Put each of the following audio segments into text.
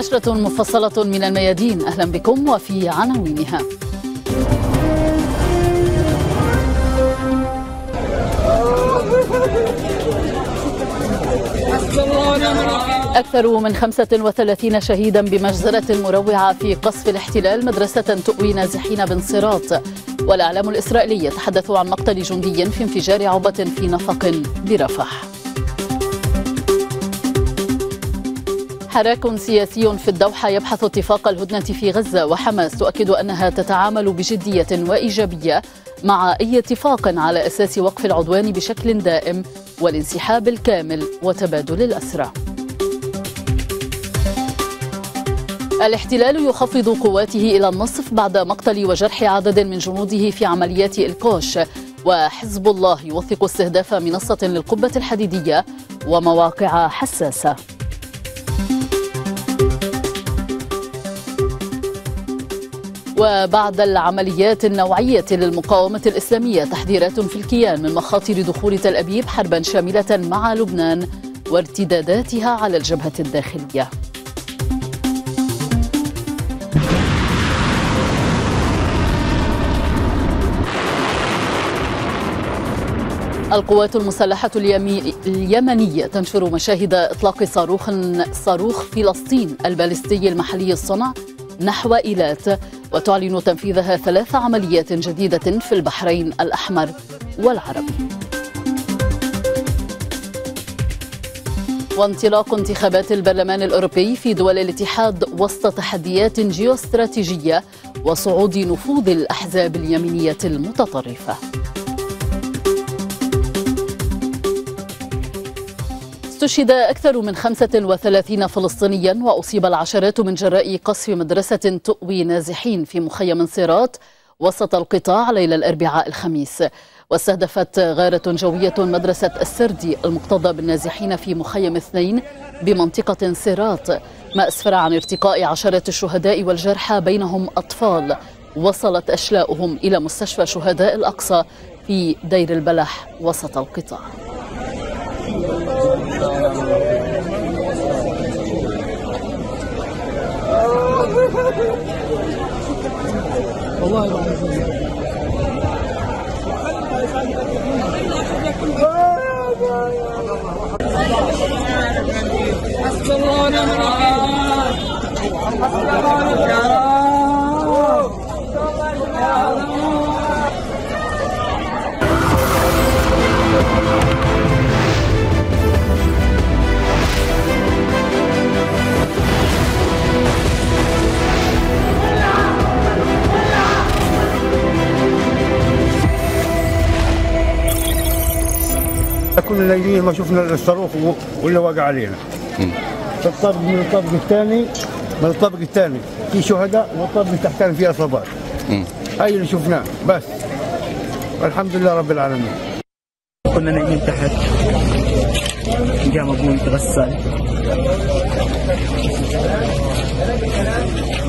نشرة مفصلة من الميادين أهلا بكم وفي عناوينها أكثر من 35 شهيدا بمجزرة مروعة في قصف الاحتلال مدرسة تؤوي نازحين بانصراط والأعلام الإسرائيلي يتحدث عن مقتل جندي في انفجار عبة في نفق برفح حراك سياسي في الدوحة يبحث اتفاق الهدنة في غزة وحماس تؤكد أنها تتعامل بجدية وإيجابية مع أي اتفاق على أساس وقف العدوان بشكل دائم والانسحاب الكامل وتبادل الأسرى الاحتلال يخفض قواته إلى النصف بعد مقتل وجرح عدد من جنوده في عمليات الكوش وحزب الله يوثق استهداف منصة للقبة الحديدية ومواقع حساسة وبعد العمليات النوعية للمقاومة الإسلامية تحذيرات في الكيان من مخاطر دخول تل أبيب حربا شاملة مع لبنان وارتداداتها على الجبهة الداخلية القوات المسلحة اليمنية تنشر مشاهد إطلاق صاروخ صاروخ فلسطين البالستي المحلي الصنع نحو إيلات وتعلن تنفيذها ثلاث عمليات جديدة في البحرين الأحمر والعربي وانطلاق انتخابات البرلمان الأوروبي في دول الاتحاد وسط تحديات جيوستراتيجية وصعود نفوذ الأحزاب اليمينية المتطرفة استشهد أكثر من 35 فلسطينيا وأصيب العشرات من جراء قصف مدرسة تؤوي نازحين في مخيم صيرات وسط القطاع ليلة الأربعاء الخميس واستهدفت غارة جوية مدرسة السردي المقتضى بالنازحين في مخيم اثنين بمنطقة صيرات ما أسفر عن ارتقاء عشرات الشهداء والجرحى بينهم أطفال وصلت أشلاؤهم إلى مستشفى شهداء الأقصى في دير البلح وسط القطاع والله العظيم حسبي الله ونعم الوكيل حسبي الله ونعم الوكيل من ما شفنا الصاروخ ولا واقع علينا في الطابق من الطابق الثاني من الطابق الثاني في شهداء والطابق تحتنا فيه اصابات هاي اللي شفناه بس الحمد لله رب العالمين كنا نايمين تحت قام ابوي يتغسل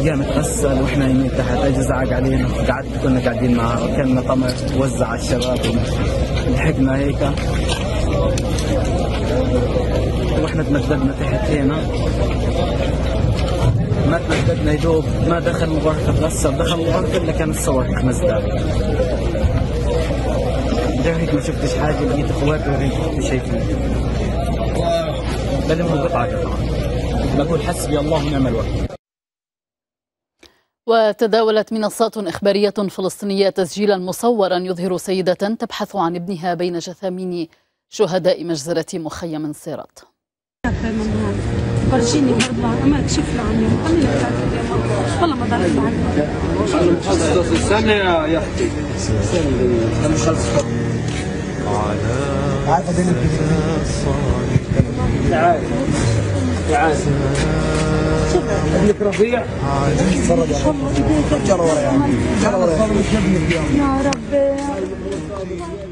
قام يتغسل واحنا نايمين تحت اجى زعق علينا قعدت كنا قاعدين معه وكلنا طمر وزع على الشباب لحقنا هيك واحنا تمددنا تحت هنا ما تمددنا يدوب ما دخل مبارك تغسل دخل مبارك الا كان الصور هيك مزدان غير هيك ما شفتش حاجه لقيت اخواتي وغير شفت شايفين بلمهم قطعه قطعه بقول حسبي الله ونعم الوكيل وتداولت منصات إخبارية فلسطينية تسجيلا مصورا يظهر سيدة تبحث عن ابنها بين جثامين شهداء مجزرة مخيم صيرت يا رب يا ربي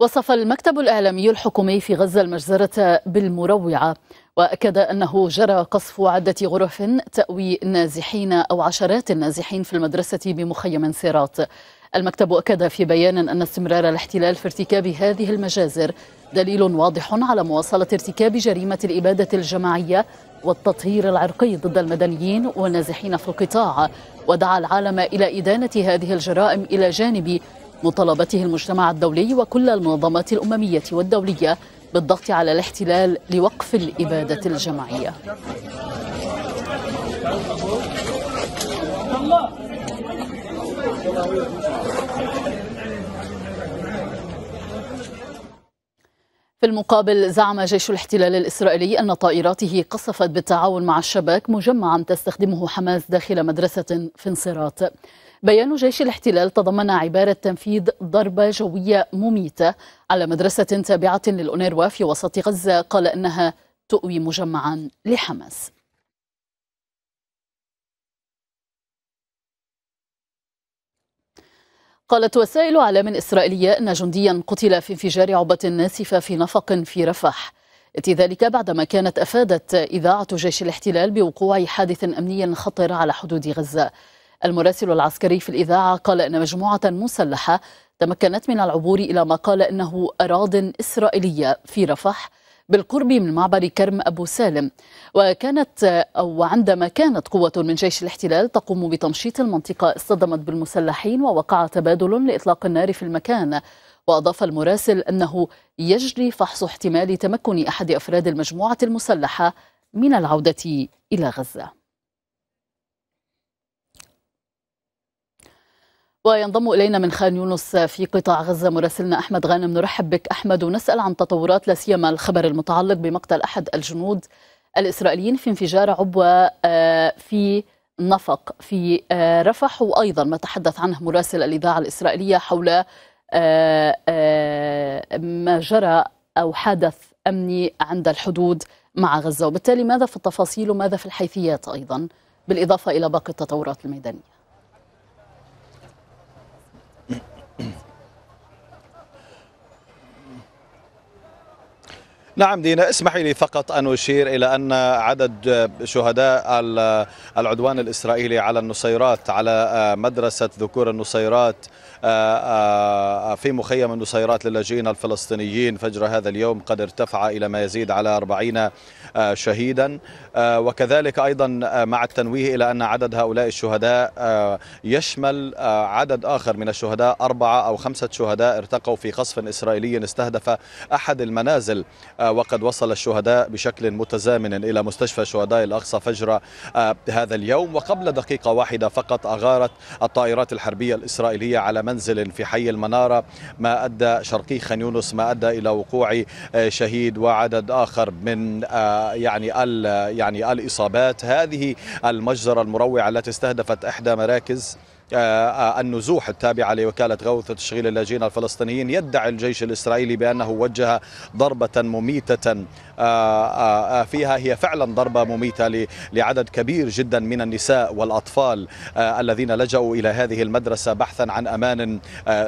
وصف المكتب الإعلامي الحكومي في غزة المجزرة بالمروعة وأكد أنه جرى قصف عدة غرف تأوي نازحين أو عشرات النازحين في المدرسة بمخيم سيرات المكتب أكد في بيان أن استمرار الاحتلال في ارتكاب هذه المجازر دليل واضح على مواصلة ارتكاب جريمة الإبادة الجماعية والتطهير العرقي ضد المدنيين والنازحين في القطاع ودعا العالم إلى إدانة هذه الجرائم إلى جانب مطالبته المجتمع الدولي وكل المنظمات الأممية والدولية بالضغط على الاحتلال لوقف الإبادة الجماعية في المقابل زعم جيش الاحتلال الإسرائيلي أن طائراته قصفت بالتعاون مع الشباك مجمعا تستخدمه حماس داخل مدرسة في انصرات بيان جيش الاحتلال تضمن عبارة تنفيذ ضربة جوية مميتة على مدرسة تابعة للأونروا في وسط غزة قال إنها تؤوي مجمعا لحماس قالت وسائل أعلام إسرائيلية أن جنديا قتل في انفجار عبة ناسفة في نفق في رفح اتي ذلك بعدما كانت أفادت إذاعة جيش الاحتلال بوقوع حادث أمني خطر على حدود غزة المراسل العسكري في الإذاعة قال أن مجموعة مسلحة تمكنت من العبور إلى ما قال أنه أراض إسرائيلية في رفح بالقرب من معبر كرم أبو سالم وكانت أو عندما كانت قوة من جيش الاحتلال تقوم بتمشيط المنطقة اصطدمت بالمسلحين ووقع تبادل لإطلاق النار في المكان وأضاف المراسل أنه يجري فحص احتمال تمكن أحد أفراد المجموعة المسلحة من العودة إلى غزة وينضم الينا من خان يونس في قطاع غزه مراسلنا احمد غانم نرحب بك احمد ونسال عن تطورات لا سيما الخبر المتعلق بمقتل احد الجنود الاسرائيليين في انفجار عبوه آه، في نفق في آه، رفح وايضا ما تحدث عنه مراسل الاذاعه الاسرائيليه حول آه، ما جرى او حدث امني عند الحدود مع غزه وبالتالي ماذا في التفاصيل وماذا في الحيثيات ايضا بالاضافه الى باقي التطورات الميدانيه نعم دينا اسمحي لي فقط أن أشير إلى أن عدد شهداء العدوان الإسرائيلي على النصيرات على آه، مدرسة ذكور النصيرات آه، آه، آه، في مخيم النصيرات للاجئين الفلسطينيين فجر هذا اليوم قد ارتفع إلى ما يزيد على 40 شهيدا وكذلك أيضا مع التنويه إلى أن عدد هؤلاء الشهداء يشمل عدد آخر من الشهداء أربعة أو خمسة شهداء ارتقوا في قصف إسرائيلي استهدف أحد المنازل وقد وصل الشهداء بشكل متزامن إلى مستشفى شهداء الأقصى فجر هذا اليوم وقبل دقيقة واحدة فقط أغارت الطائرات الحربية الإسرائيلية على منزل في حي المنارة ما أدى شرقي خان يونس ما أدى إلى وقوع آه، شهيد وعدد آخر من آه، يعني ال يعني الإصابات هذه المجزرة المروعة التي استهدفت إحدى مراكز آه، النزوح التابعة لوكالة غوث تشغيل اللاجئين الفلسطينيين يدعي الجيش الإسرائيلي بأنه وجه ضربة مميتة آه، آه، آه، فيها هي فعلا ضربة مميتة لعدد كبير جدا من النساء والأطفال الذين لجأوا إلى هذه المدرسة بحثا عن أمان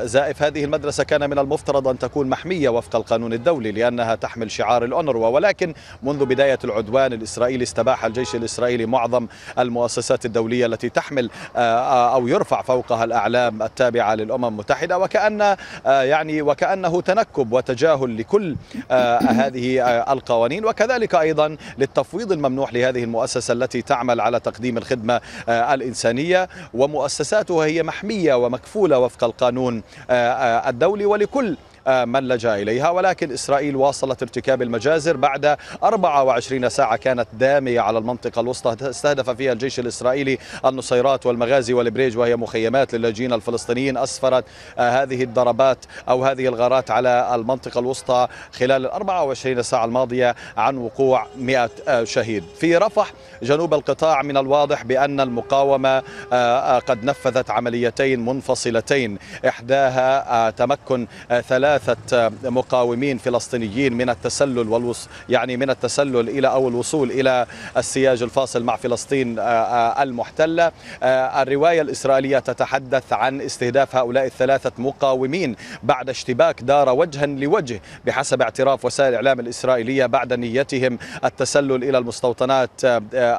زائف هذه المدرسة كان من المفترض أن تكون محمية وفق القانون الدولي لأنها تحمل شعار الأونروا ولكن منذ بداية العدوان الإسرائيلي استباح الجيش الإسرائيلي معظم المؤسسات الدولية التي تحمل أو يرفع فوقها الأعلام التابعة للأمم المتحدة وكأن يعني وكأنه تنكب وتجاهل لكل هذه القوانين القوانين وكذلك أيضا للتفويض الممنوح لهذه المؤسسة التي تعمل على تقديم الخدمة آه، الإنسانية ومؤسساتها هي محمية ومكفولة وفق القانون آه، آه، الدولي ولكل من لجأ إليها ولكن إسرائيل واصلت ارتكاب المجازر بعد 24 ساعة كانت دامية على المنطقة الوسطى استهدف فيها الجيش الإسرائيلي النصيرات والمغازي والبريج وهي مخيمات للاجئين الفلسطينيين أسفرت آه، هذه الضربات أو هذه الغارات على المنطقة الوسطى خلال ال 24 ساعة الماضية عن وقوع 100 آه، شهيد في رفح جنوب القطاع من الواضح بأن المقاومة آه، قد نفذت عمليتين منفصلتين إحداها تمكن ثلاث ثلاثه مقاومين فلسطينيين من التسلل والوص يعني من التسلل الى او الوصول الى السياج الفاصل مع فلسطين آه، آه، المحتله آه، الروايه الاسرائيليه تتحدث عن استهداف هؤلاء الثلاثه مقاومين بعد اشتباك دار وجها لوجه بحسب اعتراف وسائل الاعلام الاسرائيليه بعد نيتهم التسلل الى المستوطنات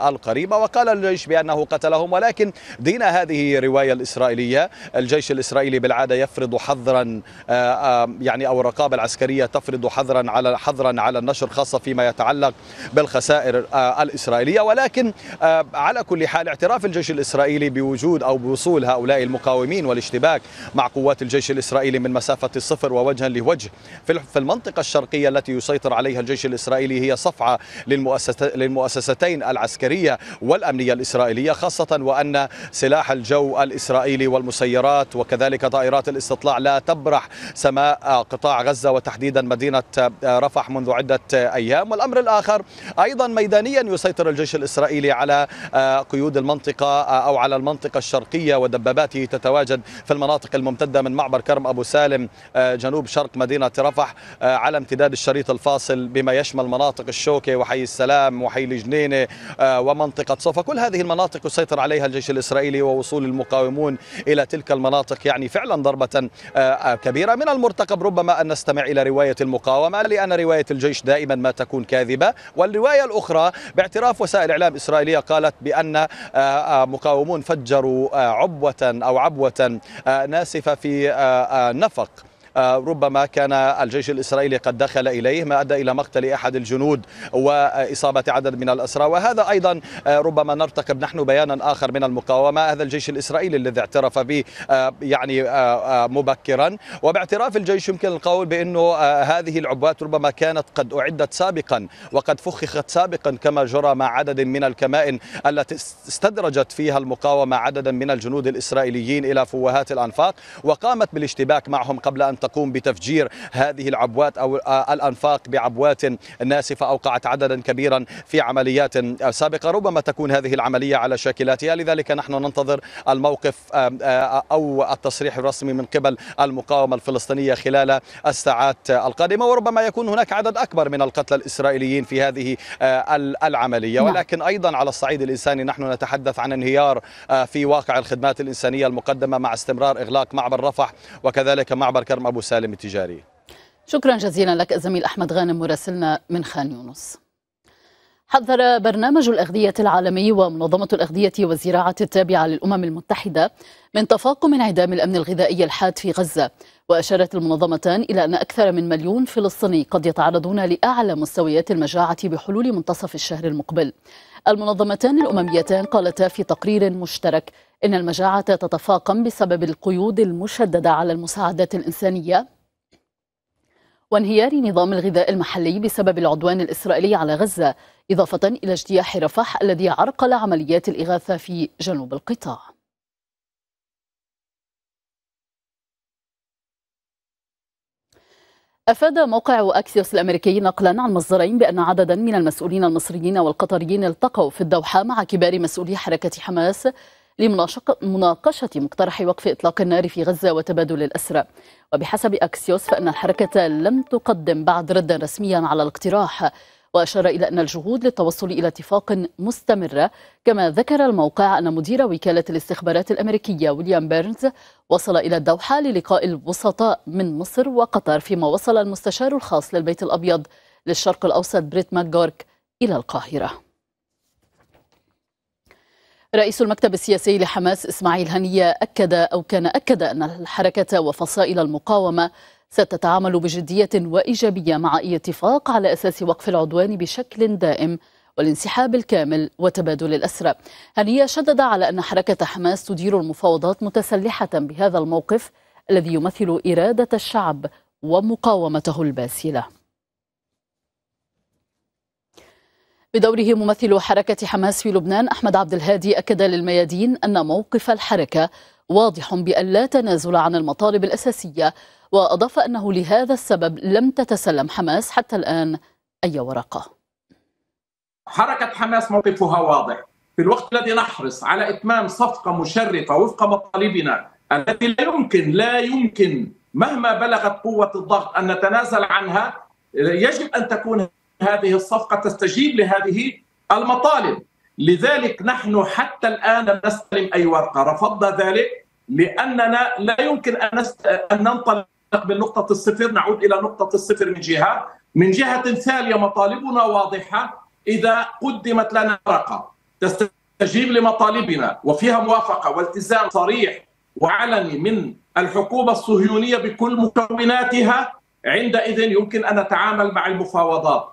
القريبه وقال الجيش بانه قتلهم ولكن دين هذه الروايه الاسرائيليه الجيش الاسرائيلي بالعاده يفرض حظرا يعني او الرقابه العسكريه تفرض حظرا على حظرا على النشر خاصه فيما يتعلق بالخسائر آه، الاسرائيليه ولكن آه، على كل حال اعتراف الجيش الاسرائيلي بوجود او بوصول هؤلاء المقاومين والاشتباك مع قوات الجيش الاسرائيلي من مسافه الصفر ووجها لوجه في المنطقه الشرقيه التي يسيطر عليها الجيش الاسرائيلي هي صفعه للمؤسستين العسكريه والامنيه الاسرائيليه خاصه وان سلاح الجو الاسرائيلي والمسيرات وكذلك طائرات الاستطلاع لا تبرح سماء قطاع غزة وتحديدا مدينة آه، رفح منذ عدة آه، أيام والأمر الآخر أيضا ميدانيا يسيطر الجيش الإسرائيلي على آه، قيود المنطقة أو على المنطقة الشرقية ودباباته تتواجد في المناطق الممتدة من معبر كرم أبو سالم جنوب شرق مدينة رفح على امتداد الشريط الفاصل بما يشمل مناطق الشوكة وحي السلام وحي الجنينة ومنطقة صفا كل هذه المناطق يسيطر عليها الجيش الإسرائيلي ووصول المقاومون إلى تلك المناطق يعني فعلا ضربة كبيرة من المرتقب الأنسب ربما أن نستمع إلى رواية المقاومة لأن رواية الجيش دائما ما تكون كاذبة والرواية الأخرى باعتراف وسائل إعلام إسرائيلية قالت بأن آه، آه، مقاومون فجروا آه، عبوة أو عبوة ناسفة في نفق ربما كان الجيش الإسرائيلي قد دخل إليه ما أدى إلى مقتل أحد الجنود وإصابة عدد من الأسرى وهذا أيضا آه، ربما نرتقب نحن بيانا آخر من المقاومة هذا الجيش الإسرائيلي الذي اعترف به آه، يعني آه، مبكرا وباعتراف الجيش يمكن القول بأنه هذه العبوات ربما كانت قد أعدت سابقا وقد فخخت سابقا كما جرى مع عدد من الكمائن التي استدرجت فيها المقاومة عددا من الجنود الإسرائيليين إلى فوهات الأنفاق وقامت بالاشتباك معهم قبل أن تقوم بتفجير هذه العبوات أو آه، الأنفاق بعبوات ناسفة أوقعت عددا كبيرا في عمليات سابقة ربما تكون هذه العملية على شاكلاتها لذلك نحن ننتظر الموقف آه، أو التصريح الرسمي من قبل المقاومة الفلسطينية خلال الساعات القادمة وربما يكون هناك عدد أكبر من القتلى الإسرائيليين في هذه آه، العملية نعم. ولكن أيضا على الصعيد الإنساني نحن نتحدث عن انهيار في واقع الخدمات الإنسانية المقدمة مع استمرار إغلاق معبر رفح وكذلك معبر كرم أبو ابو التجاري شكرا جزيلا لك الزميل احمد غانم مراسلنا من خان يونس حذر برنامج الأغذية العالمي ومنظمة الأغذية والزراعة التابعة للأمم المتحدة من تفاقم انعدام الأمن الغذائي الحاد في غزة وأشارت المنظمتان إلى أن أكثر من مليون فلسطيني قد يتعرضون لأعلى مستويات المجاعة بحلول منتصف الشهر المقبل المنظمتان الأمميتان قالتا في تقرير مشترك إن المجاعة تتفاقم بسبب القيود المشددة على المساعدات الإنسانية وانهيار نظام الغذاء المحلي بسبب العدوان الإسرائيلي على غزة إضافة إلى اجتياح رفح الذي عرقل عمليات الإغاثة في جنوب القطاع أفاد موقع أكسيوس الأمريكي نقلا عن مصدرين بأن عددا من المسؤولين المصريين والقطريين التقوا في الدوحة مع كبار مسؤولي حركة حماس لمناقشة مقترح وقف إطلاق النار في غزة وتبادل الأسرى وبحسب أكسيوس فإن الحركة لم تقدم بعد ردا رسميا على الاقتراح وأشار إلى أن الجهود للتوصل إلى اتفاق مستمرة كما ذكر الموقع أن مدير وكالة الاستخبارات الأمريكية ويليام بيرنز وصل إلى الدوحة للقاء الوسطاء من مصر وقطر فيما وصل المستشار الخاص للبيت الأبيض للشرق الأوسط بريت ماكجورك إلى القاهرة رئيس المكتب السياسي لحماس إسماعيل هنية أكد أو كان أكد أن الحركة وفصائل المقاومة ستتعامل بجدية وإيجابية مع أي اتفاق على أساس وقف العدوان بشكل دائم والانسحاب الكامل وتبادل الأسرى هنية شدد على أن حركة حماس تدير المفاوضات متسلحة بهذا الموقف الذي يمثل إرادة الشعب ومقاومته الباسلة بدوره ممثل حركة حماس في لبنان أحمد عبد الهادي أكد للميادين أن موقف الحركة واضح بأن لا تنازل عن المطالب الأساسية وأضاف أنه لهذا السبب لم تتسلم حماس حتى الآن أي ورقة حركة حماس موقفها واضح في الوقت الذي نحرص على إتمام صفقة مشرفة وفق مطالبنا التي لا يمكن لا يمكن مهما بلغت قوة الضغط أن نتنازل عنها يجب أن تكون هذه الصفقه تستجيب لهذه المطالب لذلك نحن حتى الان لم نستلم اي ورقه رفضنا ذلك لاننا لا يمكن ان ان ننطلق من نقطه الصفر نعود الى نقطه الصفر من جهه من جهه ثانيه مطالبنا واضحه اذا قدمت لنا ورقه تستجيب لمطالبنا وفيها موافقه والتزام صريح وعلني من الحكومه الصهيونيه بكل مكوناتها عندئذ يمكن ان نتعامل مع المفاوضات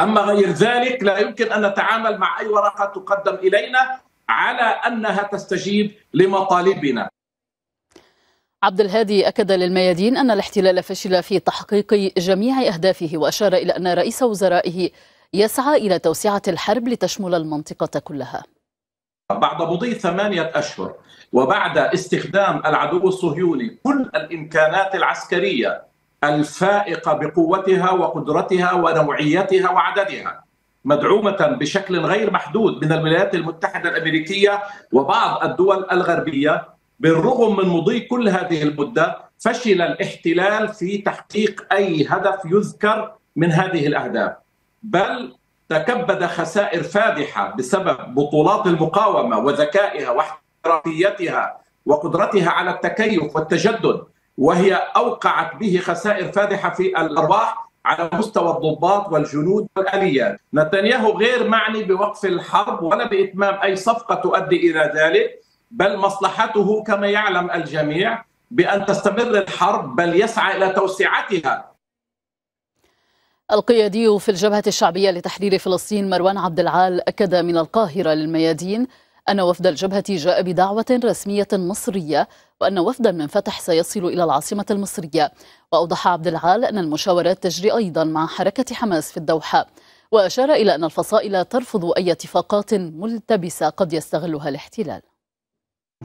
أما غير ذلك لا يمكن أن نتعامل مع أي ورقة تقدم إلينا على أنها تستجيب لمطالبنا عبد الهادي أكد للميادين أن الاحتلال فشل في تحقيق جميع أهدافه وأشار إلى أن رئيس وزرائه يسعى إلى توسعة الحرب لتشمل المنطقة كلها بعد مضي ثمانية أشهر وبعد استخدام العدو الصهيوني كل الإمكانات العسكرية الفائقه بقوتها وقدرتها ونوعيتها وعددها مدعومه بشكل غير محدود من الولايات المتحده الامريكيه وبعض الدول الغربيه بالرغم من مضي كل هذه المده فشل الاحتلال في تحقيق اي هدف يذكر من هذه الاهداف بل تكبد خسائر فادحه بسبب بطولات المقاومه وذكائها واحترافيتها وقدرتها على التكيف والتجدد وهي اوقعت به خسائر فادحه في الارباح على مستوى الضباط والجنود والاليات. نتنياهو غير معني بوقف الحرب ولا باتمام اي صفقه تؤدي الى ذلك، بل مصلحته كما يعلم الجميع بان تستمر الحرب بل يسعى الى توسعتها القيادي في الجبهة الشعبية لتحرير فلسطين مروان عبد العال أكد من القاهرة للميادين أن وفد الجبهة جاء بدعوة رسمية مصرية وأن وفدا من فتح سيصل إلى العاصمة المصرية وأوضح عبد العال أن المشاورات تجري أيضا مع حركة حماس في الدوحة وأشار إلى أن الفصائل ترفض أي اتفاقات ملتبسة قد يستغلها الاحتلال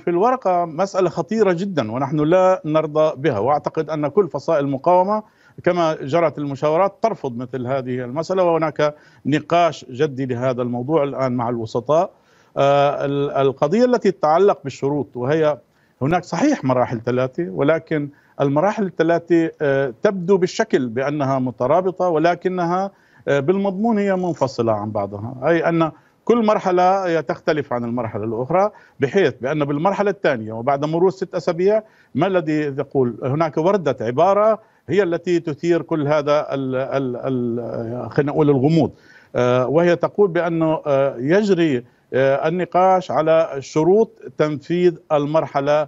في الورقة مسألة خطيرة جدا ونحن لا نرضى بها وأعتقد أن كل فصائل المقاومة كما جرت المشاورات ترفض مثل هذه المسألة وهناك نقاش جدي لهذا الموضوع الآن مع الوسطاء آه، القضية التي تتعلق بالشروط وهي هناك صحيح مراحل ثلاثة ولكن المراحل الثلاثة آه، تبدو بالشكل بأنها مترابطة ولكنها آه، بالمضمون هي منفصلة عن بعضها أي أن كل مرحلة تختلف عن المرحلة الأخرى بحيث بأن بالمرحلة الثانية وبعد مرور ست أسابيع ما الذي تقول هناك وردة عبارة هي التي تثير كل هذا خلينا نقول الغموض وهي تقول بأنه يجري آه، النقاش على شروط تنفيذ المرحلة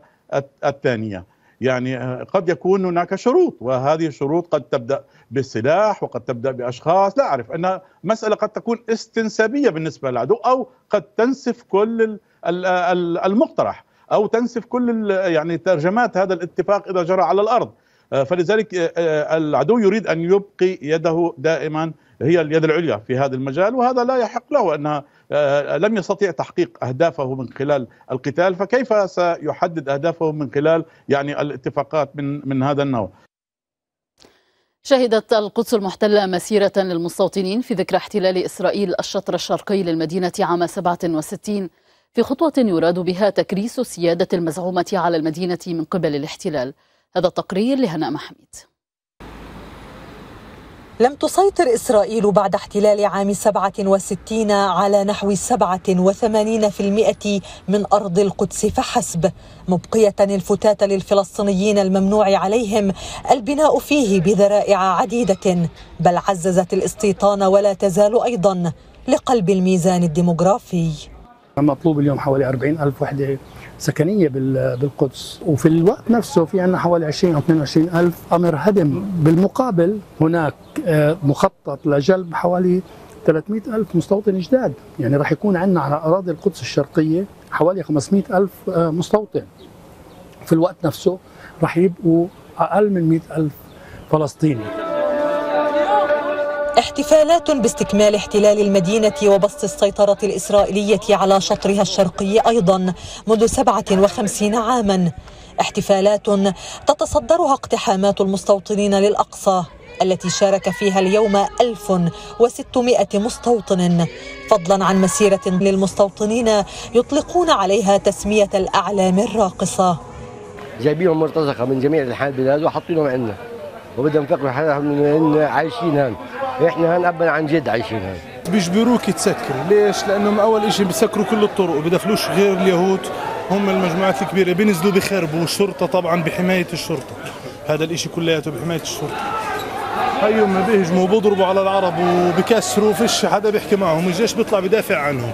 الثانية يعني آه، قد يكون هناك شروط وهذه الشروط قد تبدأ بالسلاح وقد تبدأ بأشخاص لا أعرف أن مسألة قد تكون استنسابية بالنسبة للعدو أو قد تنسف كل المقترح أو تنسف كل يعني ترجمات هذا الاتفاق إذا جرى على الأرض آه، فلذلك العدو يريد أن يبقي يده دائما هي اليد العليا في هذا المجال وهذا لا يحق له أنها آه، لم يستطيع تحقيق اهدافه من خلال القتال فكيف سيحدد اهدافه من خلال يعني الاتفاقات من من هذا النوع شهدت القدس المحتلة مسيرة للمستوطنين في ذكرى احتلال إسرائيل الشطر الشرقي للمدينة عام 67 في خطوة يراد بها تكريس السيادة المزعومة على المدينة من قبل الاحتلال هذا التقرير لهناء محمد لم تسيطر إسرائيل بعد احتلال عام 67 على نحو 87% من أرض القدس فحسب مبقية الفتاة للفلسطينيين الممنوع عليهم البناء فيه بذرائع عديدة بل عززت الاستيطان ولا تزال أيضا لقلب الميزان الديمغرافي مطلوب اليوم حوالي 40 ألف وحدة سكنية بالقدس وفي الوقت نفسه في عندنا حوالي 20 أو 22 ألف أمر هدم بالمقابل هناك آه، مخطط لجلب حوالي 300 ألف مستوطن جداد يعني راح يكون عندنا على أراضي القدس الشرقية حوالي 500 ألف آه، مستوطن في الوقت نفسه راح يبقوا أقل من 100 ألف فلسطيني احتفالات باستكمال احتلال المدينة وبسط السيطرة الإسرائيلية على شطرها الشرقي أيضا منذ 57 عاما احتفالات تتصدرها اقتحامات المستوطنين للأقصى التي شارك فيها اليوم 1600 مستوطن فضلا عن مسيرة للمستوطنين يطلقون عليها تسمية الأعلام الراقصة جايبينهم مرتزقة من جميع أنحاء البلاد وحاطينهم عندنا وبدهم يفكروا حالهم عايشين هان احنا هان ابا عن جد عايشين هان بيجبروك تسكر ليش لانهم اول شيء بيسكروا كل الطرق وبدفلوش غير اليهود هم المجموعات الكبيره بينزلوا بخربوا الشرطه طبعا بحمايه الشرطه هذا الاشي كلياته بحمايه الشرطه هيهم بيهجموا وبيضربوا على العرب وبكسروا فيش حدا بيحكي معهم الجيش بيطلع بدافع عنهم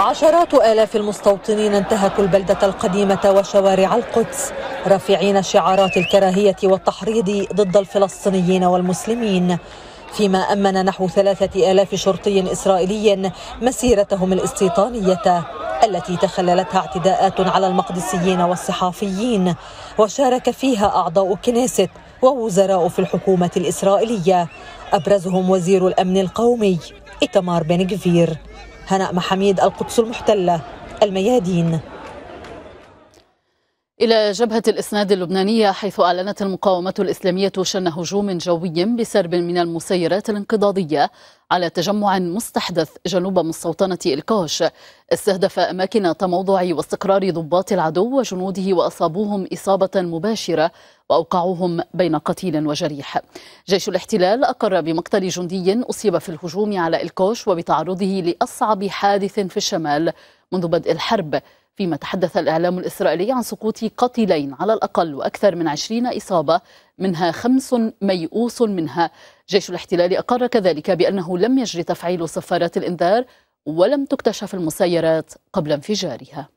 عشرات آلاف المستوطنين انتهكوا البلدة القديمة وشوارع القدس رافعين شعارات الكراهية والتحريض ضد الفلسطينيين والمسلمين فيما أمن نحو ثلاثة آلاف شرطي إسرائيلي مسيرتهم الاستيطانية التي تخللتها اعتداءات على المقدسيين والصحافيين وشارك فيها أعضاء كنيست ووزراء في الحكومة الإسرائيلية أبرزهم وزير الأمن القومي إتمار بن جفير هناء محميد القدس المحتلة الميادين إلى جبهة الإسناد اللبنانية حيث أعلنت المقاومة الإسلامية شن هجوم جوي بسرب من المسيرات الانقضاضية على تجمع مستحدث جنوب مستوطنة الكوش استهدف أماكن تموضع واستقرار ضباط العدو وجنوده وأصابوهم إصابة مباشرة وأوقعوهم بين قتيل وجريح جيش الاحتلال أقر بمقتل جندي أصيب في الهجوم على الكوش وبتعرضه لأصعب حادث في الشمال منذ بدء الحرب فيما تحدث الإعلام الإسرائيلي عن سقوط قتيلين على الأقل وأكثر من عشرين إصابة منها خمس ميؤوس منها جيش الاحتلال أقر كذلك بأنه لم يجري تفعيل صفارات الإنذار ولم تكتشف المسيرات قبل انفجارها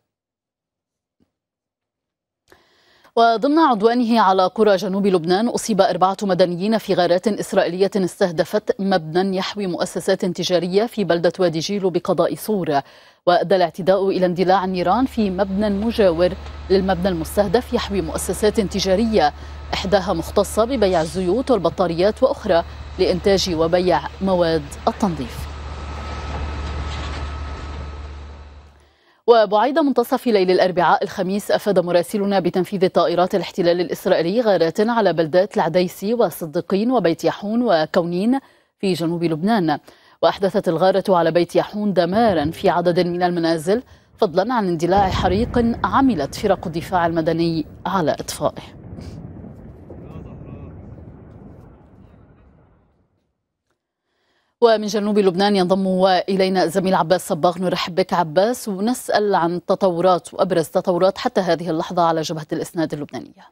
وضمن عدوانه على قرى جنوب لبنان أصيب أربعة مدنيين في غارات إسرائيلية استهدفت مبنى يحوي مؤسسات تجارية في بلدة وادي جيلو بقضاء صور وأدى الاعتداء إلى اندلاع النيران في مبنى مجاور للمبنى المستهدف يحوي مؤسسات تجارية إحداها مختصة ببيع الزيوت والبطاريات وأخرى لإنتاج وبيع مواد التنظيف وبعيد منتصف ليل الأربعاء الخميس أفاد مراسلنا بتنفيذ طائرات الاحتلال الإسرائيلي غارات على بلدات العديسي وصدقين وبيت يحون وكونين في جنوب لبنان وأحدثت الغارة على بيت يحون دمارا في عدد من المنازل فضلا عن اندلاع حريق عملت فرق الدفاع المدني على إطفائه ومن جنوب لبنان ينضم إلينا الزميل عباس صباغ نرحب بك عباس ونسأل عن تطورات وأبرز تطورات حتى هذه اللحظة على جبهة الإسناد اللبنانية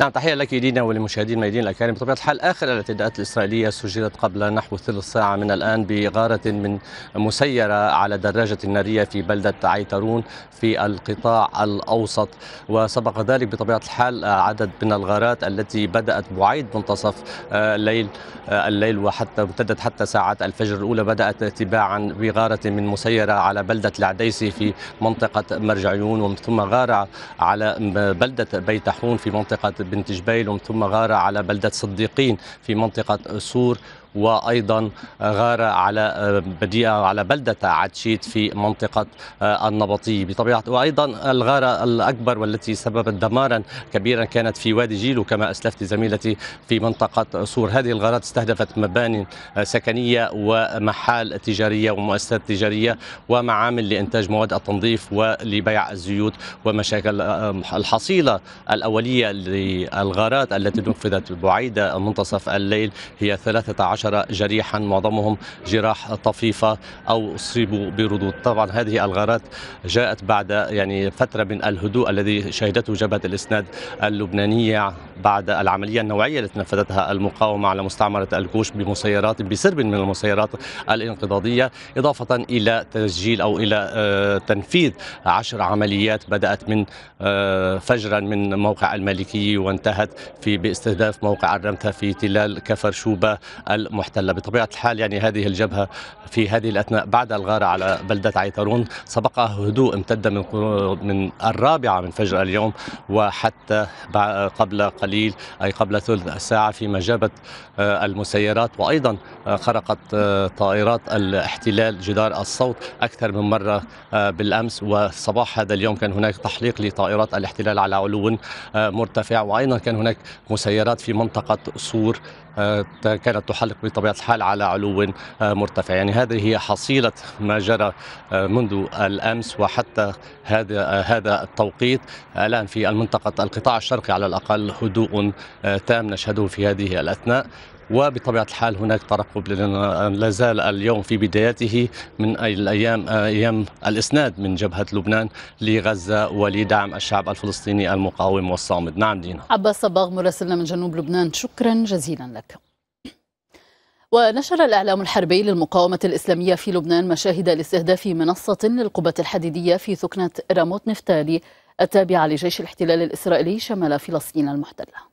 نعم تحية لك يدينا ولمشاهدي الميدان الاكاديمي بطبيعة الحال آخر الاعتداءات الإسرائيلية سجلت قبل نحو ثلث ساعة من الآن بغارة من مسيرة على دراجة نارية في بلدة عيترون في القطاع الأوسط وسبق ذلك بطبيعة الحال عدد من الغارات التي بدأت بعيد منتصف آه، الليل آه، الليل وحتى امتدت حتى ساعات الفجر الأولى بدأت تباعا بغارة من مسيرة على بلدة العديسي في منطقة مرجعيون ومن ثم غارة على بلدة بيتحون في منطقة بنت جبيل ثم غارة على بلدة صديقين في منطقة سور وايضا غاره على بديعه على بلده عتشيت في منطقه آه، النبطيه بطبيعه وايضا الغاره الاكبر والتي سببت دمارا كبيرا كانت في وادي جيلو كما اسلفت زميلتي في منطقه سور هذه الغارات استهدفت مباني آه، سكنيه ومحال تجاريه ومؤسسات تجاريه ومعامل لانتاج مواد التنظيف ولبيع الزيوت ومشاكل آه، الحصيله الاوليه للغارات التي نفذت بعيده منتصف الليل هي 13 عشر جريحا معظمهم جراح طفيفة أو أصيبوا بردود طبعا هذه الغارات جاءت بعد يعني فترة من الهدوء الذي شهدته جبهة الإسناد اللبنانية بعد العملية النوعية التي نفذتها المقاومة على مستعمرة الكوش بمسيرات بسرب من المسيرات الانقضاضية إضافة إلى تسجيل أو إلى آه، تنفيذ عشر عمليات بدأت من آه، فجرا من موقع المالكي وانتهت في باستهداف موقع الرمثة في تلال كفر شوبة محتلة بطبيعة الحال يعني هذه الجبهة في هذه الأثناء بعد الغارة على بلدة عيترون سبقها هدوء امتد من من الرابعة من فجر اليوم وحتى قبل قليل أي قبل ثلث ساعة فيما جابت آه، المسيرات وأيضا آه، خرقت آه، طائرات الاحتلال جدار الصوت أكثر من مرة بالأمس وصباح هذا اليوم كان هناك تحليق لطائرات الاحتلال على علو مرتفع وأيضا كان هناك مسيرات في منطقة سور آه، كانت تحلق بطبيعة الحال على علو آه، مرتفع يعني هذه هي حصيلة ما جرى آه، منذ الأمس وحتى هذا هذا التوقيت الآن في المنطقة القطاع الشرقي على الأقل هدوء تام نشهده في هذه الأثناء وبطبيعه الحال هناك ترقب لا زال اليوم في بداياته من الايام ايام الاسناد من جبهه لبنان لغزه ولدعم الشعب الفلسطيني المقاوم والصامد نعم دينا عباس صباغ مراسلنا من جنوب لبنان شكرا جزيلا لك ونشر الإعلام الحربي للمقاومة الإسلامية في لبنان مشاهد لاستهداف منصة للقبة الحديدية في ثكنة راموت نفتالي التابعة لجيش الاحتلال الإسرائيلي شمال فلسطين المحتلة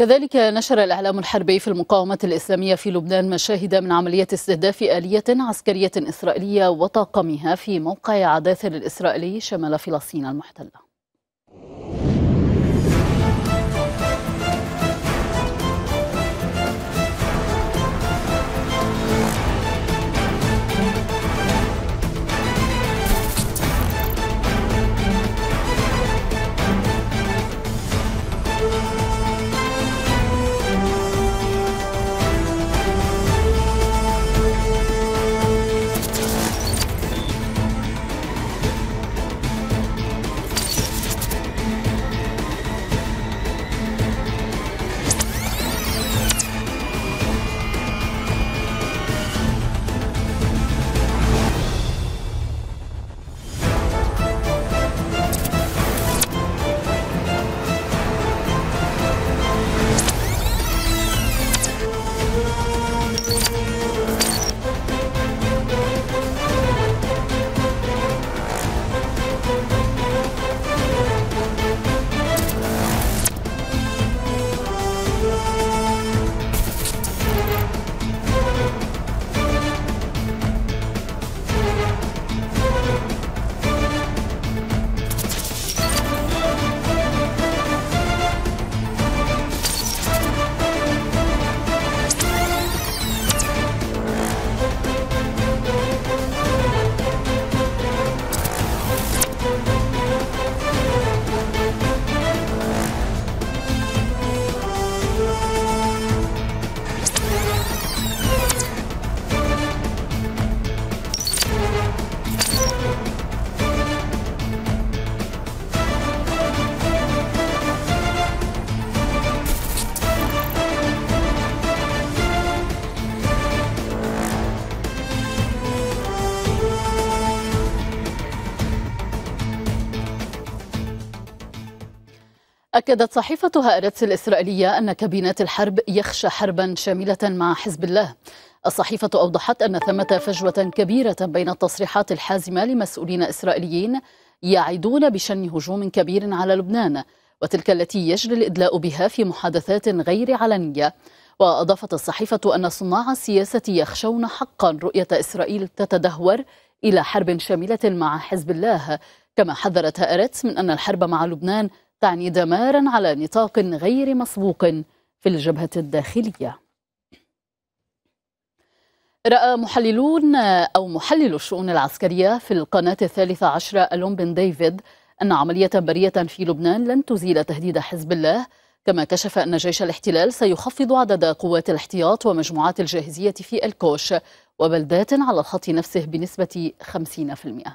كذلك نشر الإعلام الحربي في المقاومة الإسلامية في لبنان مشاهد من عملية استهداف آلية عسكرية إسرائيلية وطاقمها في موقع عداثر الإسرائيلي شمال فلسطين المحتلة أكدت صحيفة هارتس الإسرائيلية أن كابينات الحرب يخشى حربا شاملة مع حزب الله الصحيفة أوضحت أن ثمة فجوة كبيرة بين التصريحات الحازمة لمسؤولين إسرائيليين يعدون بشن هجوم كبير على لبنان وتلك التي يجري الإدلاء بها في محادثات غير علنية وأضافت الصحيفة أن صناع السياسة يخشون حقا رؤية إسرائيل تتدهور إلى حرب شاملة مع حزب الله كما حذرت هارتس من أن الحرب مع لبنان تعني دمارا على نطاق غير مسبوق في الجبهة الداخلية رأى محللون أو محلل الشؤون العسكرية في القناة الثالثة عشرة ألون بن ديفيد أن عملية برية في لبنان لن تزيل تهديد حزب الله كما كشف أن جيش الاحتلال سيخفض عدد قوات الاحتياط ومجموعات الجاهزية في الكوش وبلدات على الخط نفسه بنسبة 50%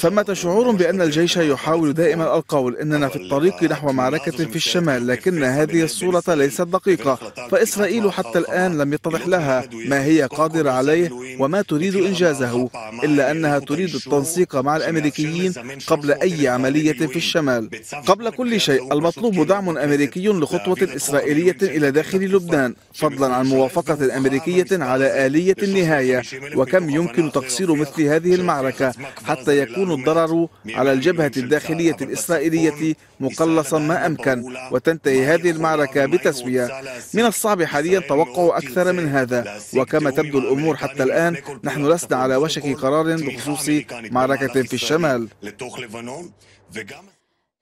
ثمة شعور بأن الجيش يحاول دائما القول إننا في الطريق نحو معركة في الشمال لكن هذه الصورة ليست دقيقة فإسرائيل حتى الآن لم يتضح لها ما هي قادرة عليه وما تريد إنجازه إلا أنها تريد التنسيق مع الأمريكيين قبل أي عملية في الشمال قبل كل شيء المطلوب دعم أمريكي لخطوة إسرائيلية إلى داخل لبنان فضلا عن موافقة أمريكية على آلية النهاية وكم يمكن تقصير مثل هذه المعركة المعركة حتى يكون الضرر على الجبهة الداخلية الإسرائيلية مقلصا ما أمكن وتنتهي هذه المعركة بتسوية من الصعب حاليا توقع أكثر من هذا وكما تبدو الأمور حتى الآن نحن لسنا على وشك قرار بخصوص معركة في الشمال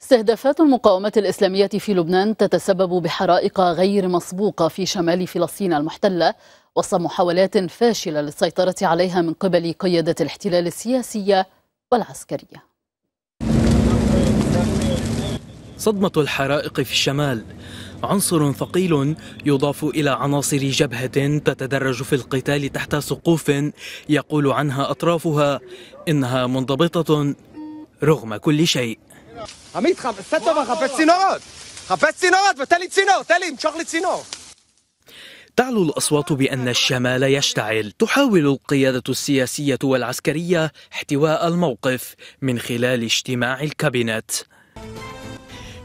استهدافات المقاومة الإسلامية في لبنان تتسبب بحرائق غير مسبوقة في شمال فلسطين المحتلة وسط محاولات فاشلة للسيطرة عليها من قبل قيادة الاحتلال السياسية والعسكرية صدمة الحرائق في الشمال عنصر ثقيل يضاف إلى عناصر جبهة تتدرج في القتال تحت سقوف يقول عنها أطرافها إنها منضبطة رغم كل شيء عميد עשה تعلو الأصوات بأن الشمال يشتعل تحاول القيادة السياسية والعسكرية احتواء الموقف من خلال اجتماع الكابينت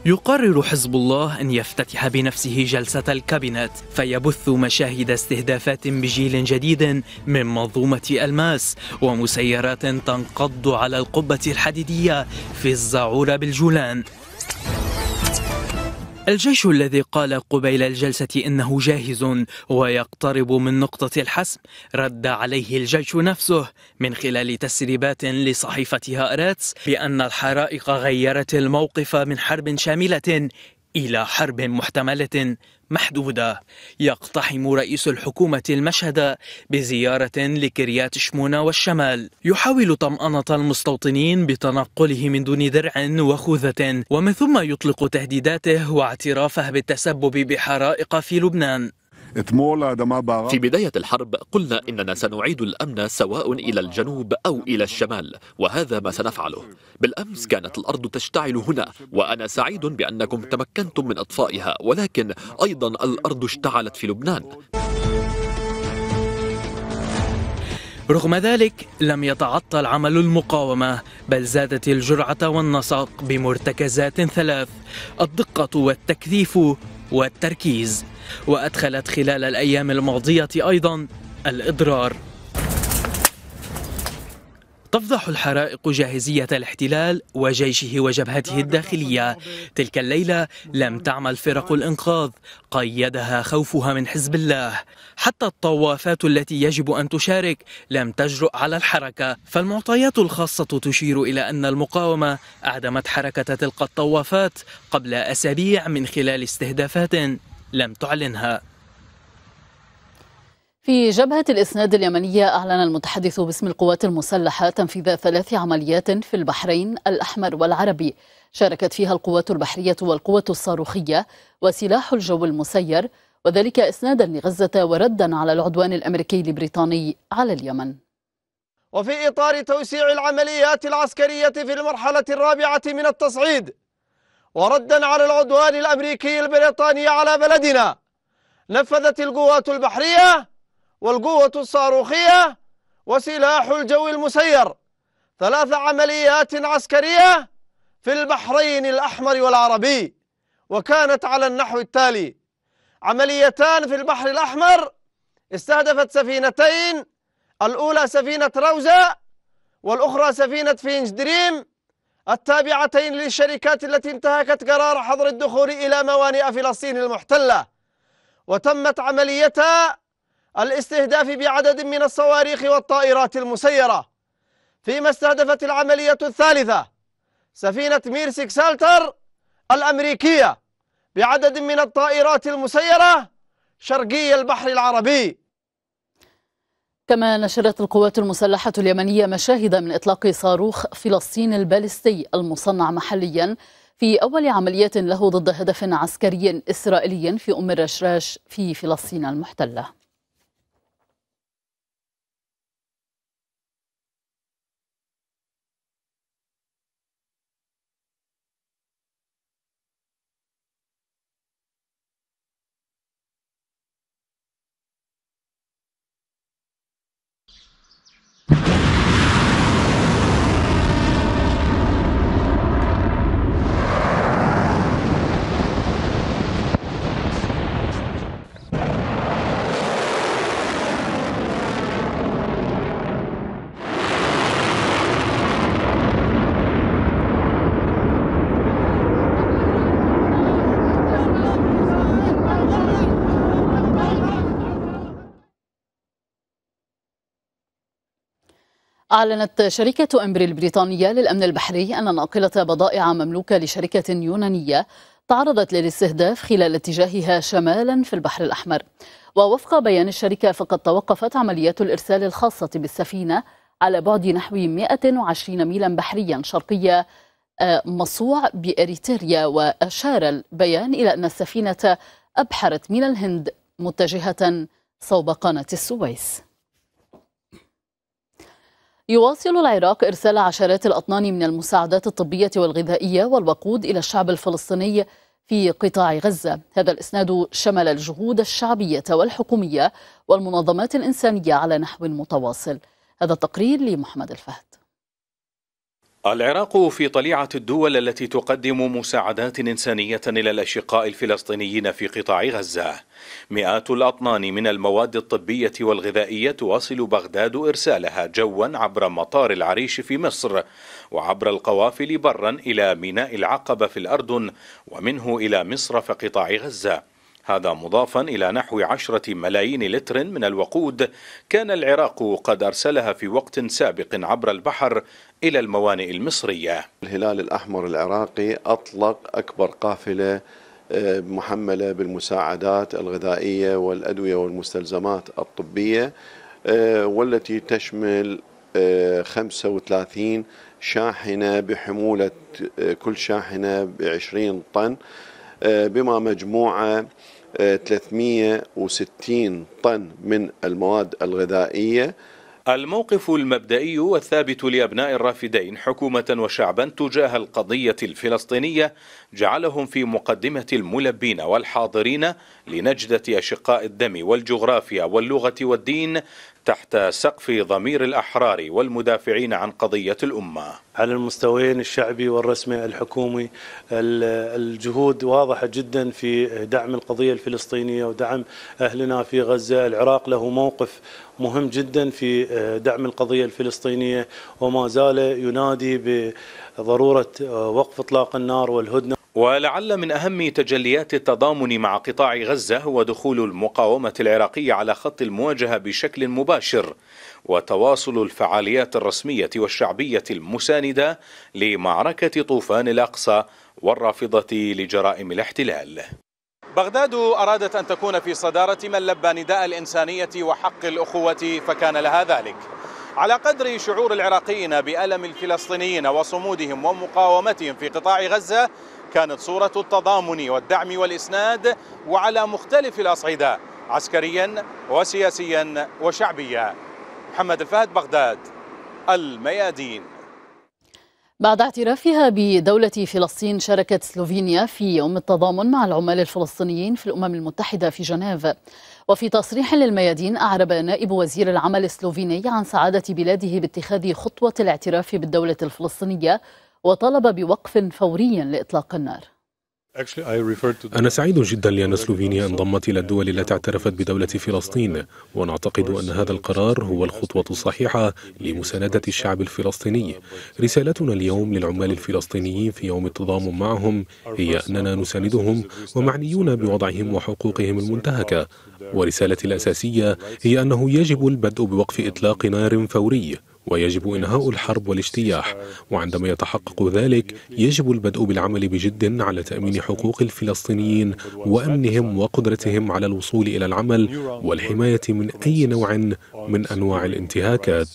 يقرر حزب الله أن يفتتح بنفسه جلسة الكابينت فيبث مشاهد استهدافات بجيل جديد من منظومة ألماس ومسيرات تنقض على القبة الحديدية في الزعورة بالجولان الجيش الذي قال قبيل الجلسة إنه جاهز ويقترب من نقطة الحسم رد عليه الجيش نفسه من خلال تسريبات لصحيفة هارتس بأن الحرائق غيرت الموقف من حرب شاملة إلى حرب محتملة محدودة يقتحم رئيس الحكومة المشهد بزيارة لكريات شمونة والشمال يحاول طمأنة المستوطنين بتنقله من دون درع وخوذة ومن ثم يطلق تهديداته واعترافه بالتسبب بحرائق في لبنان في بداية الحرب قلنا إننا سنعيد الأمن سواء إلى الجنوب أو إلى الشمال وهذا ما سنفعله بالأمس كانت الأرض تشتعل هنا وأنا سعيد بأنكم تمكنتم من إطفائها ولكن أيضا الأرض اشتعلت في لبنان رغم ذلك لم يتعطل عمل المقاومة بل زادت الجرعة والنسق بمرتكزات ثلاث الدقة والتكثيف والتركيز وأدخلت خلال الأيام الماضية أيضا الإضرار تفضح الحرائق جاهزية الاحتلال وجيشه وجبهته الداخلية تلك الليلة لم تعمل فرق الإنقاذ قيدها خوفها من حزب الله حتى الطوافات التي يجب أن تشارك لم تجرؤ على الحركة فالمعطيات الخاصة تشير إلى أن المقاومة أعدمت حركة تلك الطوافات قبل أسابيع من خلال استهدافات لم تعلنها في جبهة الإسناد اليمنية أعلن المتحدث باسم القوات المسلحة تنفيذ ثلاث عمليات في البحرين الأحمر والعربي شاركت فيها القوات البحرية والقوة الصاروخية وسلاح الجو المسير وذلك إسنادا لغزة وردا على العدوان الأمريكي البريطاني على اليمن وفي إطار توسيع العمليات العسكرية في المرحلة الرابعة من التصعيد وردا على العدوان الأمريكي البريطاني على بلدنا نفذت القوات البحرية والقوة الصاروخية وسلاح الجو المسير ثلاث عمليات عسكرية في البحرين الأحمر والعربي وكانت على النحو التالي عمليتان في البحر الأحمر استهدفت سفينتين الأولى سفينة روزة والأخرى سفينة فينج دريم التابعتين للشركات التي انتهكت قرار حظر الدخول إلى موانئ فلسطين المحتلة وتمت عملية الاستهداف بعدد من الصواريخ والطائرات المسيرة فيما استهدفت العملية الثالثة سفينة ميرسيك سالتر الأمريكية بعدد من الطائرات المسيرة شرقي البحر العربي كما نشرت القوات المسلحة اليمنية مشاهد من إطلاق صاروخ فلسطين البالستي المصنع محليا في أول عملية له ضد هدف عسكري إسرائيلي في أم الرشراش في فلسطين المحتلة أعلنت شركة أمبري البريطانية للأمن البحري أن ناقلة بضائع مملوكة لشركة يونانية تعرضت للاستهداف خلال اتجاهها شمالا في البحر الأحمر ووفق بيان الشركة فقد توقفت عمليات الإرسال الخاصة بالسفينة على بعد نحو 120 ميلا بحريا شرقية آه، مصوع بإريتريا وأشار البيان إلى أن السفينة أبحرت من الهند متجهة صوب قناة السويس يواصل العراق إرسال عشرات الأطنان من المساعدات الطبية والغذائية والوقود إلى الشعب الفلسطيني في قطاع غزة هذا الإسناد شمل الجهود الشعبية والحكومية والمنظمات الإنسانية على نحو متواصل هذا التقرير لمحمد الفهد العراق في طليعة الدول التي تقدم مساعدات إنسانية إلى الأشقاء الفلسطينيين في قطاع غزة مئات الأطنان من المواد الطبية والغذائية تواصل بغداد إرسالها جوا عبر مطار العريش في مصر وعبر القوافل برا إلى ميناء العقبة في الأردن ومنه إلى مصر قطاع غزة هذا مضافا إلى نحو عشرة ملايين لتر من الوقود كان العراق قد أرسلها في وقت سابق عبر البحر إلى الموانئ المصرية الهلال الأحمر العراقي أطلق أكبر قافلة آه، محملة بالمساعدات الغذائية والأدوية والمستلزمات الطبية آه، والتي تشمل 35 آه، شاحنة بحمولة كل شاحنة ب 20 طن بما مجموعه 360 آه، طن من المواد الغذائيه الموقف المبدئي والثابت لأبناء الرافدين حكومة وشعبا تجاه القضية الفلسطينية جعلهم في مقدمة الملبين والحاضرين لنجدة أشقاء الدم والجغرافيا واللغة والدين تحت سقف ضمير الأحرار والمدافعين عن قضية الأمة على المستويين الشعبي والرسمي الحكومي الجهود واضحة جدا في دعم القضية الفلسطينية ودعم أهلنا في غزة العراق له موقف مهم جدا في آه، دعم القضية الفلسطينية وما زال ينادي بضرورة آه، وقف إطلاق النار والهدنة ولعل من أهم تجليات التضامن مع قطاع غزة هو دخول المقاومة العراقية على خط المواجهة بشكل مباشر وتواصل الفعاليات الرسمية والشعبية المساندة لمعركة طوفان الأقصى والرافضة لجرائم الاحتلال بغداد أرادت أن تكون في صدارة من لبى نداء الإنسانية وحق الأخوة فكان لها ذلك على قدر شعور العراقيين بألم الفلسطينيين وصمودهم ومقاومتهم في قطاع غزة كانت صورة التضامن والدعم والإسناد وعلى مختلف الأصعدة عسكريا وسياسيا وشعبيا محمد الفهد بغداد الميادين بعد اعترافها بدولة فلسطين شاركت سلوفينيا في يوم التضامن مع العمال الفلسطينيين في الأمم المتحدة في جنيف وفي تصريح للميادين أعرب نائب وزير العمل السلوفيني عن سعادة بلاده باتخاذ خطوة الاعتراف بالدولة الفلسطينية وطلب بوقف فوري لإطلاق النار أنا سعيد جدا لأن سلوفينيا انضمت إلى الدول التي اعترفت بدولة فلسطين ونعتقد أن هذا القرار هو الخطوة الصحيحة لمساندة الشعب الفلسطيني رسالتنا اليوم للعمال الفلسطينيين في يوم التضامن معهم هي أننا نساندهم ومعنيون بوضعهم وحقوقهم المنتهكة ورسالتي الأساسية هي أنه يجب البدء بوقف إطلاق نار فوري ويجب إنهاء الحرب والاجتياح وعندما يتحقق ذلك يجب البدء بالعمل بجد على تأمين حقوق الفلسطينيين وأمنهم وقدرتهم على الوصول إلى العمل والحماية من أي نوع من أنواع الانتهاكات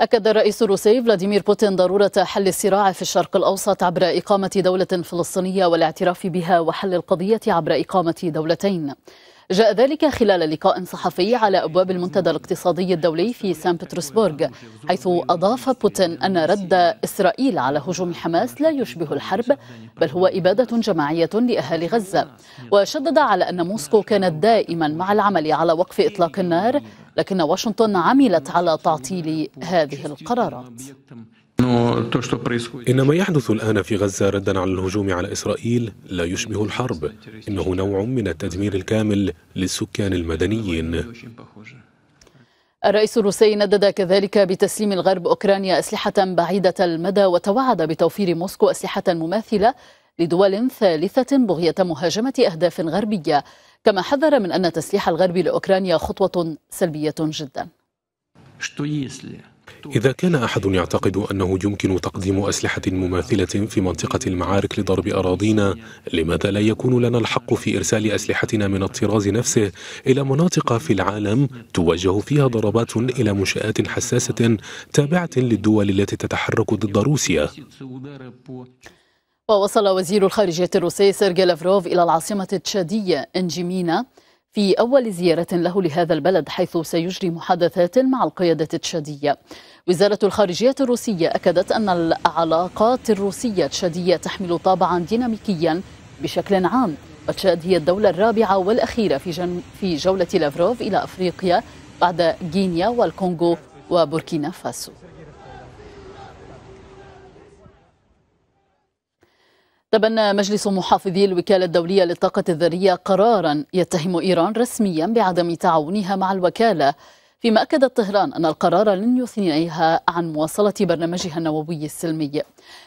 أكد الرئيس الروسي فلاديمير بوتين ضرورة حل الصراع في الشرق الأوسط عبر إقامة دولة فلسطينية والاعتراف بها وحل القضية عبر إقامة دولتين جاء ذلك خلال لقاء صحفي على أبواب المنتدى الاقتصادي الدولي في سان بطرسبرغ حيث أضاف بوتين أن رد إسرائيل على هجوم حماس لا يشبه الحرب بل هو إبادة جماعية لأهالي غزة وشدد على أن موسكو كانت دائما مع العمل على وقف إطلاق النار لكن واشنطن عملت على تعطيل هذه القرارات إن ما يحدث الآن في غزة ردا على الهجوم على إسرائيل لا يشبه الحرب إنه نوع من التدمير الكامل للسكان المدنيين الرئيس الروسي ندد كذلك بتسليم الغرب أوكرانيا أسلحة بعيدة المدى وتوعد بتوفير موسكو أسلحة مماثلة لدول ثالثة بغية مهاجمة أهداف غربية كما حذر من أن تسليح الغرب لأوكرانيا خطوة سلبية جدا إذا كان أحد يعتقد أنه يمكن تقديم أسلحة مماثلة في منطقة المعارك لضرب أراضينا لماذا لا يكون لنا الحق في إرسال أسلحتنا من الطراز نفسه إلى مناطق في العالم توجه فيها ضربات إلى منشآت حساسة تابعة للدول التي تتحرك ضد روسيا ووصل وزير الخارجية الروسي سيرجي لافروف إلى العاصمة التشادية إنجمينا في أول زيارة له لهذا البلد حيث سيجري محادثات مع القيادة التشادية وزارة الخارجية الروسية أكدت أن العلاقات الروسية التشادية تحمل طابعا ديناميكيا بشكل عام وتشاد هي الدولة الرابعة والأخيرة في, جن في جولة لافروف إلى أفريقيا بعد غينيا والكونغو وبوركينا فاسو تبنى مجلس محافظي الوكالة الدولية للطاقة الذرية قرارا يتهم إيران رسميا بعدم تعاونها مع الوكالة فيما أكدت طهران أن القرار لن يثنيها عن مواصلة برنامجها النووي السلمي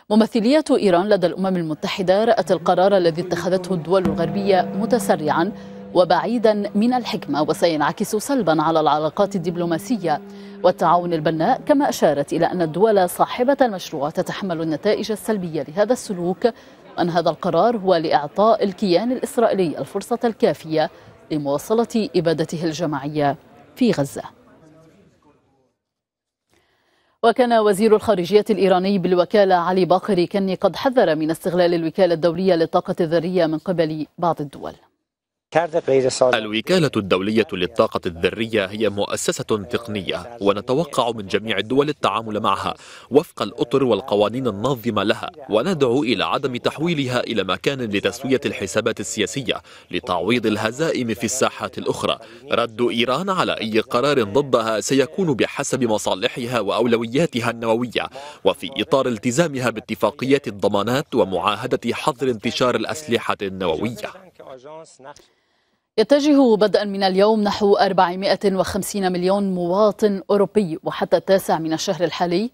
ممثلية إيران لدى الأمم المتحدة رأت القرار الذي اتخذته الدول الغربية متسرعا وبعيدا من الحكمة وسينعكس سلبا على العلاقات الدبلوماسية والتعاون البناء كما أشارت إلى أن الدول صاحبة المشروع تتحمل النتائج السلبية لهذا السلوك أن هذا القرار هو لإعطاء الكيان الإسرائيلي الفرصة الكافية لمواصلة إبادته الجماعية في غزة وكان وزير الخارجية الإيراني بالوكالة علي باقري كني قد حذر من استغلال الوكالة الدولية للطاقة الذرية من قبل بعض الدول الوكالة الدولية للطاقة الذرية هي مؤسسة تقنية ونتوقع من جميع الدول التعامل معها وفق الأطر والقوانين الناظمة لها وندعو إلى عدم تحويلها إلى مكان لتسوية الحسابات السياسية لتعويض الهزائم في الساحات الأخرى رد إيران على أي قرار ضدها سيكون بحسب مصالحها وأولوياتها النووية وفي إطار التزامها باتفاقيات الضمانات ومعاهدة حظر انتشار الأسلحة النووية يتجه بدءا من اليوم نحو 450 مليون مواطن أوروبي وحتى التاسع من الشهر الحالي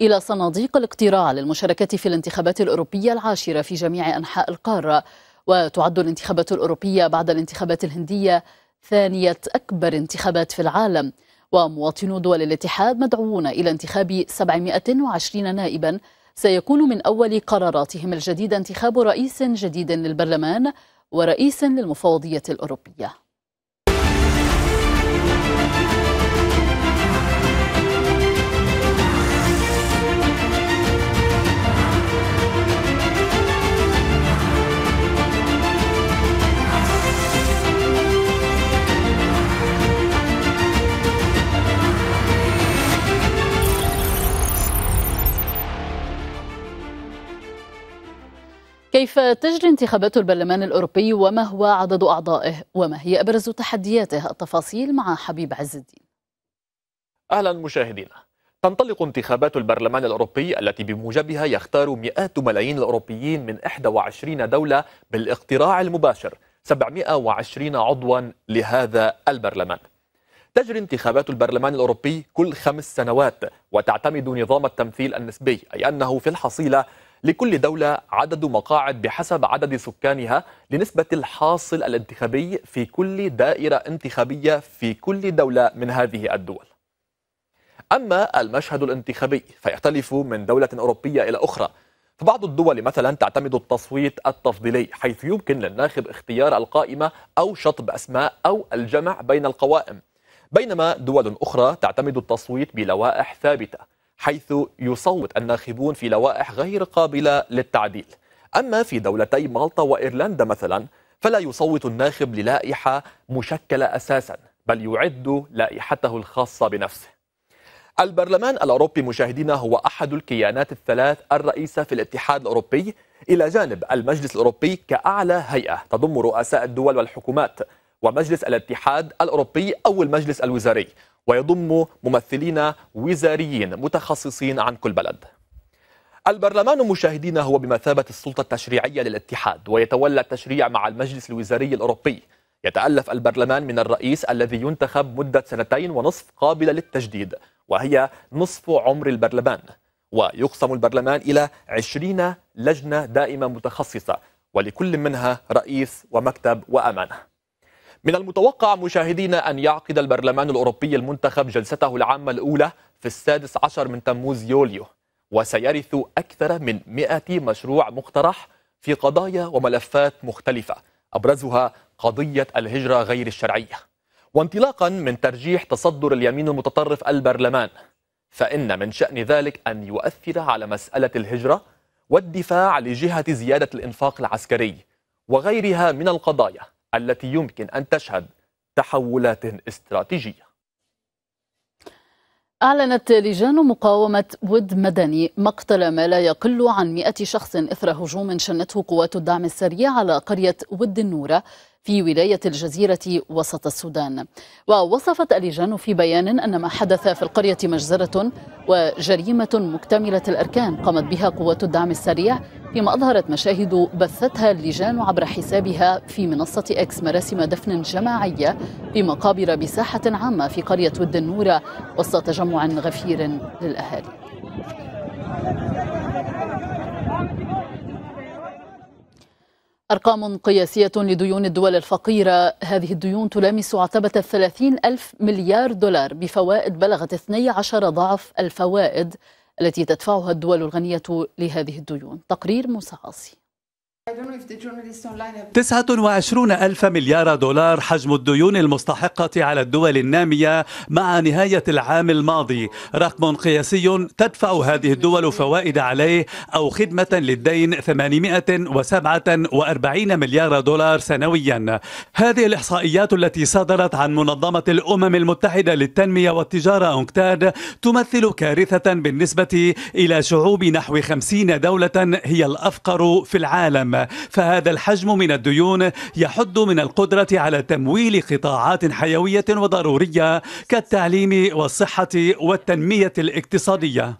إلى صناديق الاقتراع للمشاركة في الانتخابات الأوروبية العاشرة في جميع أنحاء القارة وتعد الانتخابات الأوروبية بعد الانتخابات الهندية ثانية أكبر انتخابات في العالم ومواطنو دول الاتحاد مدعوون إلى انتخاب 720 نائبا سيكون من أول قراراتهم الجديدة انتخاب رئيس جديد للبرلمان ورئيسا للمفوضية الأوروبية كيف تجري انتخابات البرلمان الأوروبي وما هو عدد أعضائه وما هي أبرز تحدياته التفاصيل مع حبيب عز الدين أهلا مشاهدينا تنطلق انتخابات البرلمان الأوروبي التي بموجبها يختار مئات ملايين الأوروبيين من 21 دولة بالاقتراع المباشر 720 عضوا لهذا البرلمان تجري انتخابات البرلمان الأوروبي كل خمس سنوات وتعتمد نظام التمثيل النسبي أي أنه في الحصيلة لكل دولة عدد مقاعد بحسب عدد سكانها لنسبة الحاصل الانتخابي في كل دائرة انتخابية في كل دولة من هذه الدول. أما المشهد الانتخابي فيختلف من دولة أوروبية إلى أخرى فبعض الدول مثلا تعتمد التصويت التفضيلي حيث يمكن للناخب اختيار القائمة أو شطب أسماء أو الجمع بين القوائم بينما دول أخرى تعتمد التصويت بلوائح ثابتة حيث يصوت الناخبون في لوائح غير قابلة للتعديل أما في دولتي مالطا وإيرلندا مثلا فلا يصوت الناخب للائحة مشكلة أساسا بل يعد لائحته الخاصة بنفسه البرلمان الأوروبي مشاهدينا هو أحد الكيانات الثلاث الرئيسة في الاتحاد الأوروبي إلى جانب المجلس الأوروبي كأعلى هيئة تضم رؤساء الدول والحكومات ومجلس الاتحاد الأوروبي أو المجلس الوزاري ويضم ممثلين وزاريين متخصصين عن كل بلد البرلمان مشاهدينا هو بمثابة السلطة التشريعية للاتحاد ويتولى التشريع مع المجلس الوزاري الأوروبي يتألف البرلمان من الرئيس الذي ينتخب مدة سنتين ونصف قابلة للتجديد وهي نصف عمر البرلمان ويقسم البرلمان إلى عشرين لجنة دائمة متخصصة ولكل منها رئيس ومكتب وأمانة من المتوقع مشاهدينا أن يعقد البرلمان الأوروبي المنتخب جلسته العامة الأولى في السادس عشر من تموز يوليو وسيرث أكثر من 100 مشروع مقترح في قضايا وملفات مختلفة أبرزها قضية الهجرة غير الشرعية وانطلاقا من ترجيح تصدر اليمين المتطرف البرلمان فإن من شأن ذلك أن يؤثر على مسألة الهجرة والدفاع لجهة زيادة الإنفاق العسكري وغيرها من القضايا التي يمكن أن تشهد تحولات استراتيجية أعلنت لجان مقاومة ود مدني مقتل ما لا يقل عن مئة شخص إثر هجوم شنته قوات الدعم السريع على قرية ود النورة في ولاية الجزيرة وسط السودان ووصفت اللجان في بيان أن ما حدث في القرية مجزرة وجريمة مكتملة الأركان قامت بها قوات الدعم السريع فيما أظهرت مشاهد بثتها اللجان عبر حسابها في منصة إكس مراسم دفن جماعية في مقابر بساحة عامة في قرية ود النورة وسط تجمع غفير للأهالي أرقام قياسية لديون الدول الفقيرة هذه الديون تلامس عتبة 30 ألف مليار دولار بفوائد بلغت 12 ضعف الفوائد التي تدفعها الدول الغنية لهذه الديون تقرير مسعاصي تسعة وعشرون ألف مليار دولار حجم الديون المستحقة على الدول النامية مع نهاية العام الماضي رقم قياسي تدفع هذه الدول فوائد عليه أو خدمة للدين 847 مليار دولار سنويا هذه الإحصائيات التي صدرت عن منظمة الأمم المتحدة للتنمية والتجارة أونكتاد تمثل كارثة بالنسبة إلى شعوب نحو 50 دولة هي الأفقر في العالم فهذا الحجم من الديون يحد من القدرة على تمويل قطاعات حيوية وضرورية كالتعليم والصحة والتنمية الاقتصادية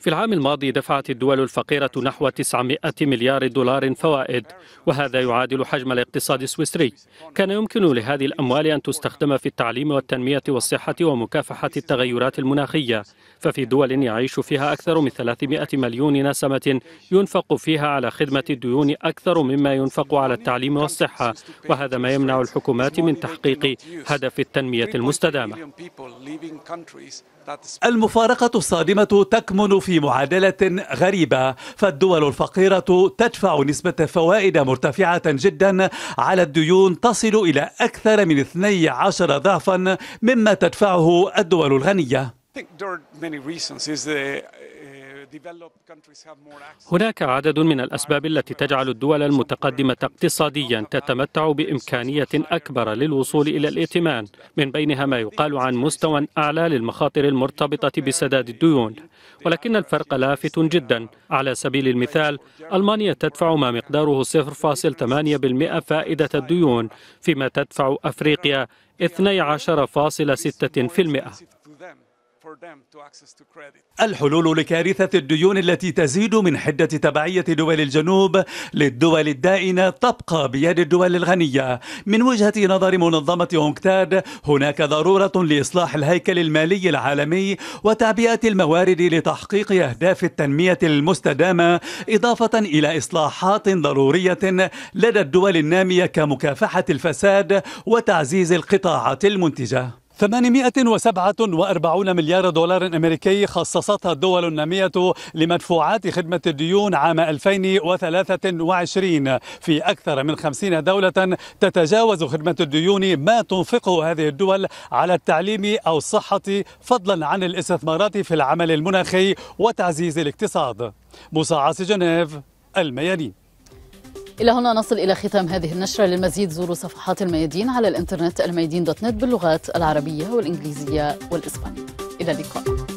في العام الماضي دفعت الدول الفقيرة نحو 900 مليار دولار فوائد وهذا يعادل حجم الاقتصاد السويسري كان يمكن لهذه الأموال أن تستخدم في التعليم والتنمية والصحة ومكافحة التغيرات المناخية ففي دول يعيش فيها أكثر من 300 مليون نسمة ينفق فيها على خدمة الديون أكثر مما ينفق على التعليم والصحة وهذا ما يمنع الحكومات من تحقيق هدف التنمية المستدامة المفارقة الصادمة تكمن في معادلة غريبة فالدول الفقيرة تدفع نسبة فوائد مرتفعة جدا على الديون تصل إلى أكثر من 12 ضعفا مما تدفعه الدول الغنية هناك عدد من الأسباب التي تجعل الدول المتقدمة اقتصاديا تتمتع بإمكانية أكبر للوصول إلى الائتمان من بينها ما يقال عن مستوى أعلى للمخاطر المرتبطة بسداد الديون ولكن الفرق لافت جدا على سبيل المثال ألمانيا تدفع ما مقداره 0.8% فائدة الديون فيما تدفع أفريقيا 12.6% الحلول لكارثة الديون التي تزيد من حدة تبعية دول الجنوب للدول الدائنة تبقى بيد الدول الغنية من وجهة نظر منظمة أونكتاد هناك ضرورة لإصلاح الهيكل المالي العالمي وتعبئة الموارد لتحقيق أهداف التنمية المستدامة إضافة إلى إصلاحات ضرورية لدى الدول النامية كمكافحة الفساد وتعزيز القطاعات المنتجة 847 مليار دولار أمريكي خصصتها الدول النامية لمدفوعات خدمة الديون عام 2023 في أكثر من 50 دولة تتجاوز خدمة الديون ما تنفقه هذه الدول على التعليم أو الصحة فضلا عن الاستثمارات في العمل المناخي وتعزيز الاقتصاد مصاعص جنيف الميادين إلى هنا نصل إلى ختام هذه النشرة للمزيد زوروا صفحات الميادين على الإنترنت الميادين دوت نت باللغات العربية والإنجليزية والإسبانية إلى اللقاء